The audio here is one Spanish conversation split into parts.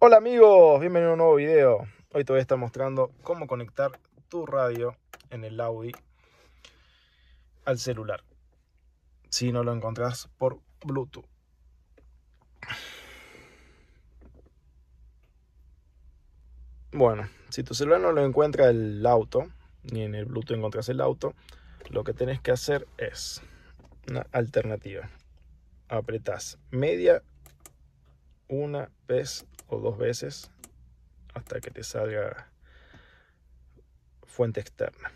Hola amigos, bienvenidos a un nuevo video. Hoy te voy a estar mostrando cómo conectar tu radio en el Audi al celular. Si no lo encontrás por Bluetooth. Bueno, si tu celular no lo encuentra el auto, ni en el Bluetooth encontrás el auto, lo que tienes que hacer es una alternativa. apretas media una vez o dos veces hasta que te salga fuente externa.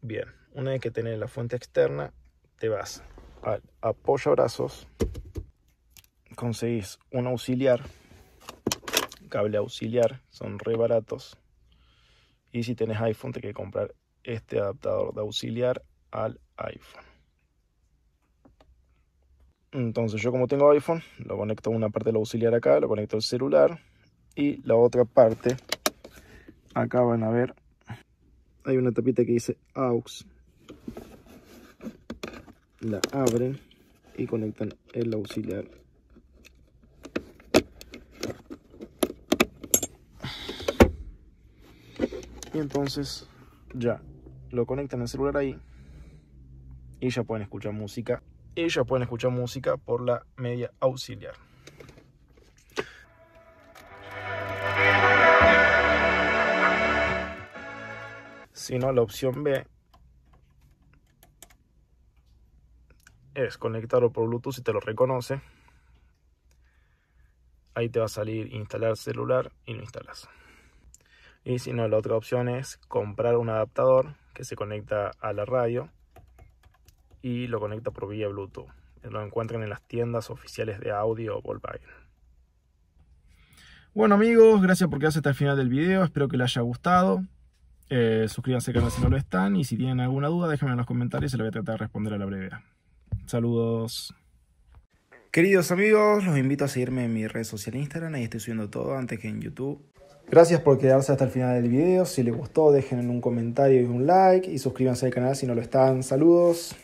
Bien, una vez que tenés la fuente externa, te vas al apoyo brazos, conseguís un auxiliar, cable auxiliar, son re baratos. Y si tenés iPhone, te que comprar este adaptador de auxiliar al iPhone. Entonces yo como tengo iPhone, lo conecto a una parte del auxiliar acá, lo conecto al celular y la otra parte, acá van a ver, hay una tapita que dice AUX. La abren y conectan el auxiliar. Y entonces ya lo conectan al celular ahí y ya pueden escuchar música ya pueden escuchar música por la media auxiliar. Si no, la opción B es conectarlo por Bluetooth si te lo reconoce. Ahí te va a salir instalar celular y lo instalas. Y si no, la otra opción es comprar un adaptador que se conecta a la radio y lo conecta por vía Bluetooth. Lo encuentran en las tiendas oficiales de audio o Bueno amigos, gracias por quedarse hasta el final del video. Espero que les haya gustado. Eh, suscríbanse al canal si no lo están. Y si tienen alguna duda, déjenme en los comentarios y se la voy a tratar de responder a la brevedad. Saludos. Queridos amigos, los invito a seguirme en mi red social Instagram. Ahí estoy subiendo todo antes que en YouTube. Gracias por quedarse hasta el final del video. Si les gustó, dejen un comentario y un like. Y suscríbanse al canal si no lo están. Saludos.